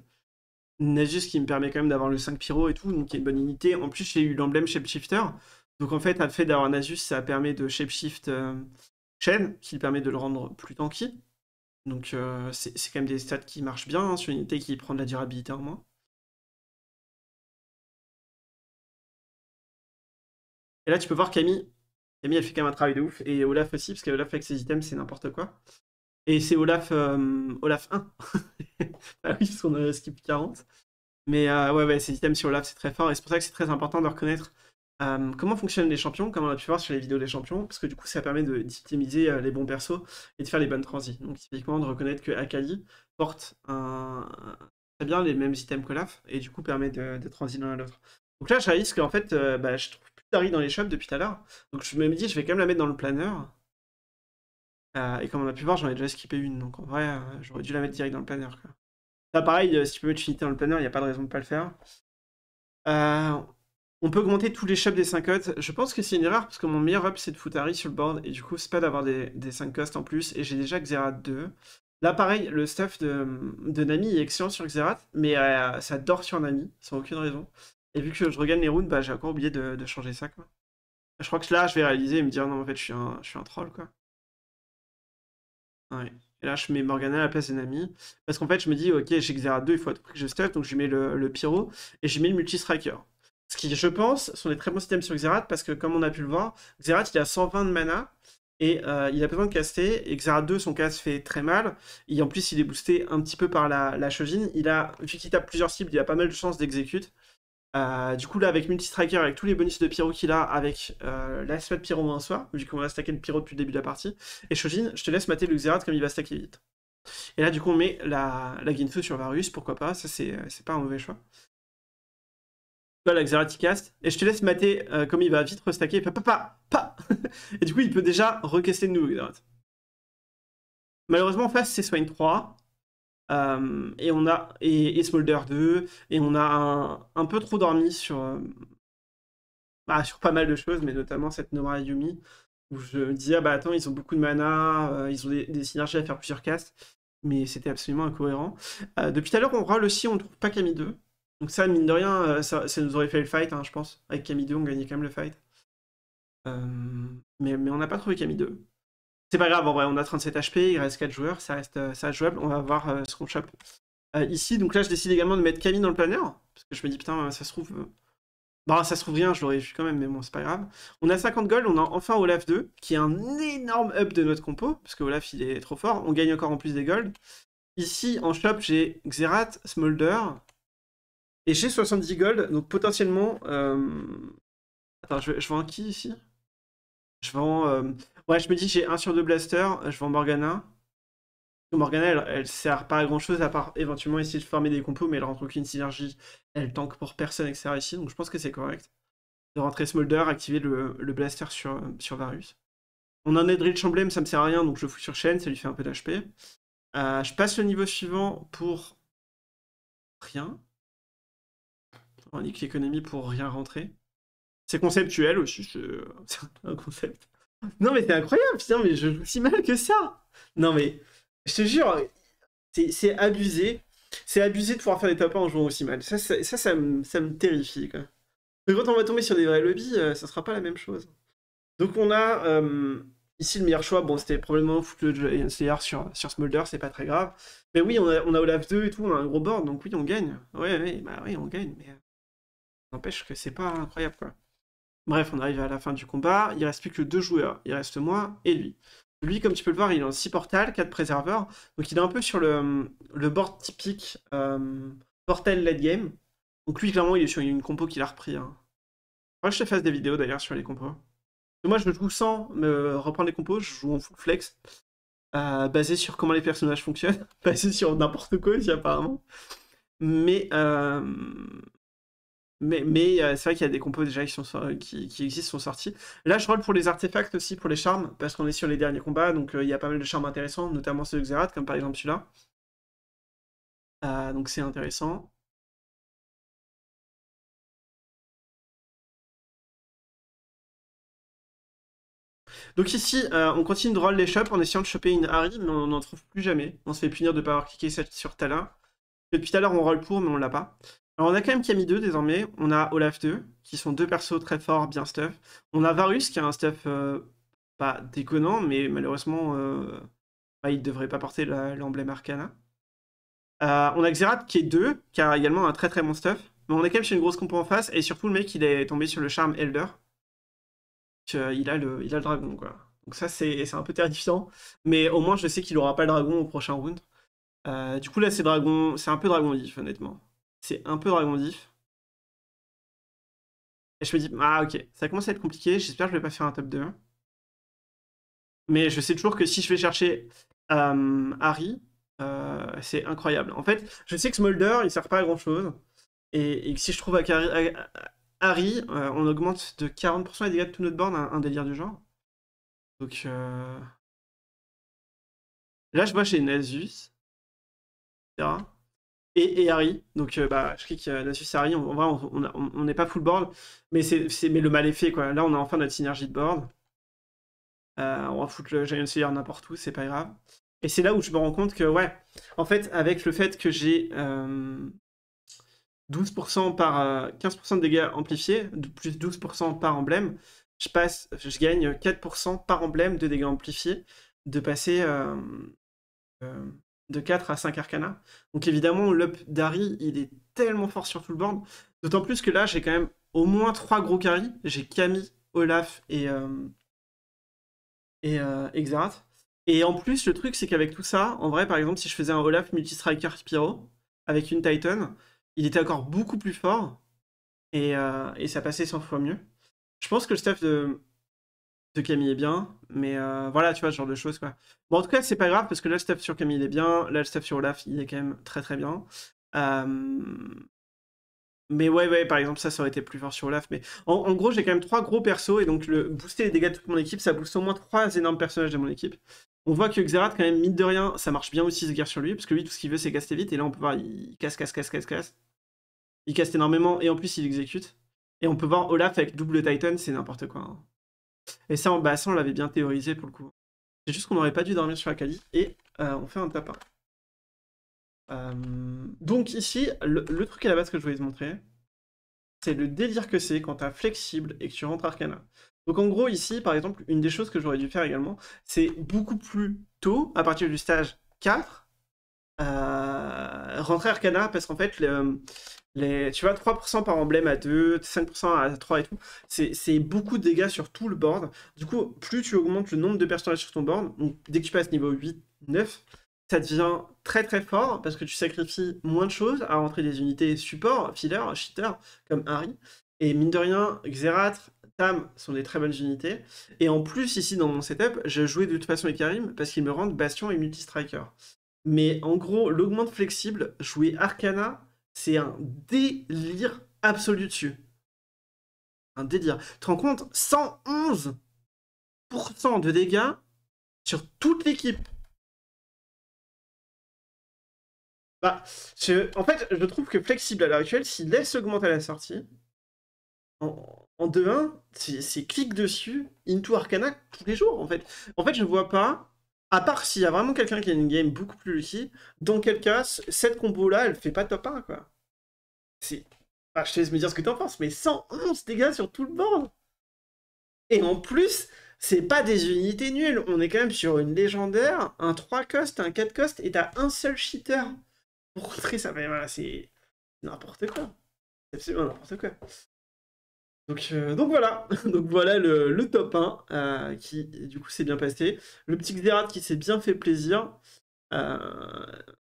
Nasus qui me permet quand même d'avoir le 5 pyro et tout, donc qui est une bonne unité. En plus, j'ai eu l'emblème Shapeshifter. Donc en fait, le fait d'avoir Nasus, ça permet de Shapeshift Chen euh, chaîne, qui permet de le rendre plus tanky. Donc euh, c'est quand même des stats qui marchent bien hein, sur une unité qui prend de la durabilité en moins. Et là tu peux voir Camille. Camille elle fait quand même un travail de ouf. Et Olaf aussi, parce qu'Olaf avec ses items c'est n'importe quoi. Et c'est Olaf, euh, Olaf 1. ah oui, parce qu'on skip 40. Mais euh, ouais, ouais, ses items sur Olaf c'est très fort. Et c'est pour ça que c'est très important de reconnaître euh, comment fonctionnent les champions, comme on a pu voir sur les vidéos des champions, parce que du coup ça permet d'optimiser euh, les bons persos et de faire les bonnes transis. Donc typiquement de reconnaître que Akali porte très bien les mêmes items que Laf et du coup permet de, de l'un à l'autre. Donc là je réalise qu'en fait euh, bah, je trouve plus Dari dans les shops depuis tout à l'heure, donc je me dis je vais quand même la mettre dans le planeur. et comme on a pu voir j'en ai déjà skippé une, donc en vrai j'aurais dû la mettre direct dans le planeur. Là pareil, si tu peux mettre unité dans le planeur, il n'y a pas de raison de ne pas le faire. On peut augmenter tous les shops des 5 hosts. Je pense que c'est une erreur parce que mon meilleur up c'est de Futari sur le board et du coup c'est pas d'avoir des, 5 cost en plus et j'ai déjà Xerath 2. Là pareil, le stuff de, de Nami est excellent sur Xerath mais euh, ça dort sur Nami sans aucune raison. Et vu que je regagne les runes, bah, j'ai encore oublié de, changer ça quoi. Je crois que là je vais réaliser et me dire non en fait je suis un, troll quoi. Et là, je mets Morgana à la place de Nami. Parce qu'en fait, je me dis, ok, j'ai Xerath 2, il faut être que je stuff. Donc, je mets le, le Pyro et je mets le Multi-Striker. Ce qui, je pense, sont des très bons systèmes sur Xerath parce que, comme on a pu le voir, Xerath, il a 120 de mana et euh, il a besoin de caster. Et Xerath 2, son casse fait très mal. Et en plus, il est boosté un petit peu par la, la Il a, vu qu'il tape plusieurs cibles, il a pas mal de chances d'exécute. Euh, du coup, là, avec Multistriker, avec tous les bonus de Pyro qu'il a, avec euh, l'aspect de Pyro en soi, vu qu'on va stacker le Pyro depuis le début de la partie, et Shojin, je te laisse mater le Xerath comme il va stacker vite. Et là, du coup, on met la, Guinfeu sur Varus, pourquoi pas, ça c'est pas un mauvais choix. Voilà, cast, Et je te laisse mater, euh, comme il va vite restacker. Et du coup, il peut déjà recaisser de nouveau Malheureusement, en face, c'est swine euh, 3. et on a et, Smolder 2. Et on a un, peu trop dormi sur, euh, bah, sur pas mal de choses, mais notamment cette Norayumi Yumi. Où je me disais, ah, bah attends, ils ont beaucoup de mana, ils ont des, synergies à faire plusieurs casts, Mais c'était absolument incohérent. depuis tout à l'heure, on râle aussi, on ne trouve pas Camille 2. Donc ça, mine de rien, euh, ça, nous aurait fait le fight, hein, je pense. Avec Camille 2, on gagnait quand même le fight. Euh, mais, mais, on n'a pas trouvé Camille 2. C'est pas grave, en vrai, on a 37 HP, il reste 4 joueurs, ça reste, euh, ça jouable, on va voir ce qu'on chope. ici, donc là, je décide également de mettre Camille dans le planeur, parce que je me dis, putain, ça se trouve... Bah, ça se trouve rien, je l'aurais vu quand même, mais bon, c'est pas grave. On a 50 gold, on a enfin Olaf 2, qui est un énorme up de notre compo, parce que Olaf, il est trop fort, on gagne encore en plus des gold. Ici, en shop, j'ai Xerath, Smolder, et j'ai 70 gold, donc potentiellement. Euh, attends, je, je, vends qui ici Je vends. Euh, ouais, je me dis, j'ai 1 sur 2 blaster, je vends Morgana. Morgana, elle, sert pas à grand chose à part éventuellement essayer de former des compos, mais elle rentre aucune synergie. Elle tank pour personne, etc. ici, donc je pense que c'est correct. De rentrer Smolder, activer le, blaster sur, sur Varus. On en un de Emblem, ça me sert à rien, donc je le fous sur chaîne, ça lui fait un peu d'HP. Euh, je passe le niveau suivant pour rien. On nique l'économie pour rien rentrer. C'est conceptuel aussi, c'est un concept. Non mais c'est incroyable, putain, mais je joue aussi mal que ça Non mais, je te jure, c'est abusé. C'est abusé de pouvoir faire des top en jouant aussi mal. Ça, ça, ça, me, ça me terrifie, quoi. Mais quand on va tomber sur des vrais lobbies, euh, ça sera pas la même chose. Donc on a... Euh, ici, le meilleur choix, bon, c'était probablement foutre le Giant euh, Slayer sur, sur Smolder, c'est pas très grave. Mais oui, on a, on a Olaf 2 et tout, on a un gros board, donc oui, on gagne. Ouais, ouais, bah oui, on gagne, mais... N'empêche que c'est pas incroyable quoi. Bref, on arrive à la fin du combat, il reste plus que deux joueurs, il reste moi et lui. Lui, comme tu peux le voir, il a en 6 portales, 4 préserveurs, donc il est un peu sur le, board typique euh, portal late game. Donc lui, clairement, il est sur une compo qu'il a repris. Hein. que je te fasse des vidéos d'ailleurs sur les compos. Moi, je joue sans me reprendre les compos, je joue en full flex, euh, basé sur comment les personnages fonctionnent, basé sur n'importe quoi ici, apparemment. Mais euh, mais, euh, c'est vrai qu'il y a des compos déjà qui, euh, qui, existent, sont sortis. Là, je roll pour les artefacts aussi, pour les charmes, parce qu'on est sur les derniers combats, donc euh, il y a pas mal de charmes intéressants, notamment ceux de Xerath, comme par exemple celui-là. donc c'est intéressant. Donc ici, on continue de roll les shops en essayant de choper une Harry, mais on n'en trouve plus jamais. On se fait punir de ne pas avoir cliqué sur Tala. Depuis tout à l'heure, on roll pour, mais on l'a pas. Alors on a quand même Camille 2 désormais, on a Olaf 2, qui sont deux persos très forts, bien stuff. On a Varus qui a un stuff euh, pas déconnant, mais malheureusement euh, bah, il devrait pas porter l'emblème Arcana. Euh, on a Xerath qui est 2, qui a également un très très bon stuff. Mais on est quand même chez une grosse compo en face, et surtout le mec il est tombé sur le charme Elder. il, a le, il a le dragon quoi. Donc ça c'est un peu terrifiant, mais au moins je sais qu'il aura pas le dragon au prochain round. du coup là c'est dragon, c'est un peu dragon vif honnêtement. C'est un peu Dragon Et je me dis, ah ok, ça commence à être compliqué, j'espère que je vais pas faire un top 2. Mais je sais toujours que si je vais chercher euh, Harry, euh, c'est incroyable. En fait, je sais que Smolder, il sert pas à grand chose. Et, que si je trouve Harry, euh, on augmente de 40% les dégâts de tout notre board, un, délire du genre. Donc. Là, je vois chez Nasus. Etc et, Harry. Donc, euh, bah, je clique la euh, là-dessus, Harry. On, en on n'est pas full board, mais, c'est, mais le mal est fait. Quoi. Là, on a enfin notre synergie de board. Euh, on va foutre le Giant Slayer n'importe où, c'est pas grave. Et c'est là où je me rends compte que, ouais, en fait, avec le fait que j'ai 12% par 15% de dégâts amplifiés, plus 12% par emblème, je passe, je gagne 4% par emblème de dégâts amplifiés, de passer de 4 à 5 arcana. Donc évidemment, l'up d'Ari, il est tellement fort sur tout le board. D'autant plus que là, j'ai quand même au moins 3 gros carry. J'ai Camille, Olaf et, euh, et euh, Et en plus, le truc, c'est qu'avec tout ça, en vrai, par exemple, si je faisais un Olaf multi-striker avec une Titan, il était encore beaucoup plus fort et, euh, et ça passait 100 fois mieux. Je pense que le staff de, de Camille est bien, mais euh, voilà, tu vois, ce genre de choses, quoi. Bon, en tout cas, c'est pas grave, parce que là, le stuff sur Camille, est bien, là, le stuff sur Olaf, il est quand même très très bien. Mais ouais, ouais, par exemple, ça, ça aurait été plus fort sur Olaf, mais en, gros, j'ai quand même trois gros persos, et donc le booster les dégâts de toute mon équipe, ça booste au moins trois énormes personnages de mon équipe. On voit que Xerath, quand même, mine de rien, ça marche bien aussi, ce guerre sur lui, parce que lui, tout ce qu'il veut, c'est caster vite, et là, on peut voir, il casse, casse, casse, casse, casse. Il casse énormément, et en plus, il exécute. Et on peut voir Olaf avec double Titan, c'est n'importe quoi. Hein. Et ça, en bah, on l'avait bien théorisé pour le coup. C'est juste qu'on n'aurait pas dû dormir sur la Cali et euh, on fait un tapin. Euh, donc ici, le, truc à la base que je voulais te montrer, c'est le délire que c'est quand t'as flexible et que tu rentres Arcana. Donc en gros ici, par exemple, une des choses que j'aurais dû faire également, c'est beaucoup plus tôt, à partir du stage 4, euh, rentrer Arcana, parce qu'en fait, tu vois, 3% par emblème à 2, 5% à 3 et tout. C'est beaucoup de dégâts sur tout le board. Du coup, plus tu augmentes le nombre de personnages sur ton board, donc dès que tu passes niveau 8, 9, ça devient très très fort parce que tu sacrifies moins de choses à rentrer des unités support, filler, cheater, comme Harry. Et mine de rien, Xerath, Tam sont des très bonnes unités. Et en plus, ici dans mon setup, je joué de toute façon avec Karim parce qu'il me rendent Bastion et Multistriker. Mais en gros, l'augmente flexible, jouer Arcana c'est un délire absolu dessus. Un délire. Tu te rends compte 111% de dégâts sur toute l'équipe. Bah, en fait, je trouve que Flexible à l'heure actuelle, s'il laisse augmenter à la sortie, en, en 2-1, c'est clic dessus, into Arcana tous les jours, en fait. En fait, je vois pas à part s'il y a vraiment quelqu'un qui a une game beaucoup plus lucide, dans quel cas, cette combo-là, elle fait pas top 1, quoi. C'est... Enfin, je te laisse me dire ce que t'en penses, mais 111 dégâts sur tout le board Et en plus, c'est pas des unités nulles, on est quand même sur une légendaire, un 3 cost, un 4 cost, et t'as un seul cheater pour rentrer ça. va c'est n'importe quoi. C'est absolument n'importe quoi. Euh, donc, voilà, donc voilà le, top 1 euh, qui du coup s'est bien passé. Le petit Xerat qui s'est bien fait plaisir. Euh,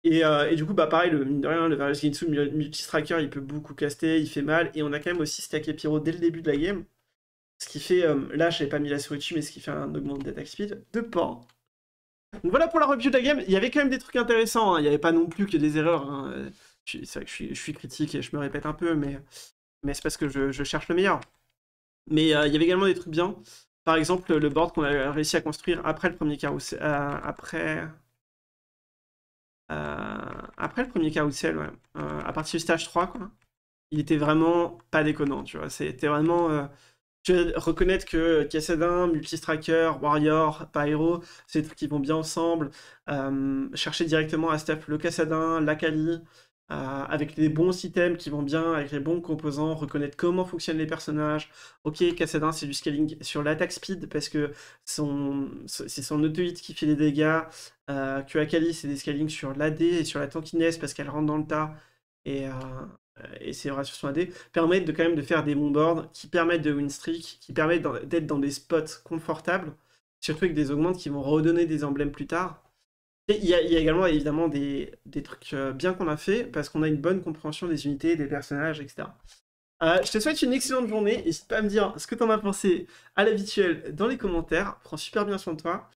et, du coup, bah pareil, le, mine de rien, le Various Ginsu Multistracker il peut beaucoup caster, il fait mal. Et on a quand même aussi stacké Pyro dès le début de la game. Ce qui fait, là je n'avais pas mis la switch, mais ce qui fait un augment d'attaque speed de port. Donc voilà pour la review de la game. Il y avait quand même des trucs intéressants, hein. il n'y avait pas non plus que des erreurs. Hein. C'est vrai que je suis critique et je me répète un peu, mais mais c'est parce que je, cherche le meilleur. Mais euh, il y avait également des trucs bien. Par exemple, le board qu'on a réussi à construire après le premier carousel. Euh, après. Euh, après le premier carousel, ouais. à partir du stage 3, quoi. Il était vraiment pas déconnant, tu vois. C'était vraiment. je reconnaître que Cassadin, Multistracker, Warrior, Pyro, c'est des trucs qui vont bien ensemble. chercher directement à staff le Cassadin, Kali avec les bons items qui vont bien, avec les bons composants, reconnaître comment fonctionnent les personnages. Ok, Cassadin, c'est du scaling sur l'attaque speed parce que c'est son auto-hit qui fait les dégâts. Que euh, Kuakali, c'est des scaling sur l'AD et sur la tankiness parce qu'elle rentre dans le tas et, euh, et c'est vrai sur son AD. Permettent de quand même de faire des bons boards qui permettent de win streak, qui permettent d'être dans des spots confortables, surtout avec des augmentes qui vont redonner des emblèmes plus tard. Il y, a, il y, a, également évidemment des, trucs euh, bien qu'on a fait parce qu'on a une bonne compréhension des unités, des personnages, etc. Euh, je te souhaite une excellente journée. N'hésite pas à me dire ce que t'en as pensé à l'habituel dans les commentaires. Prends super bien soin de toi.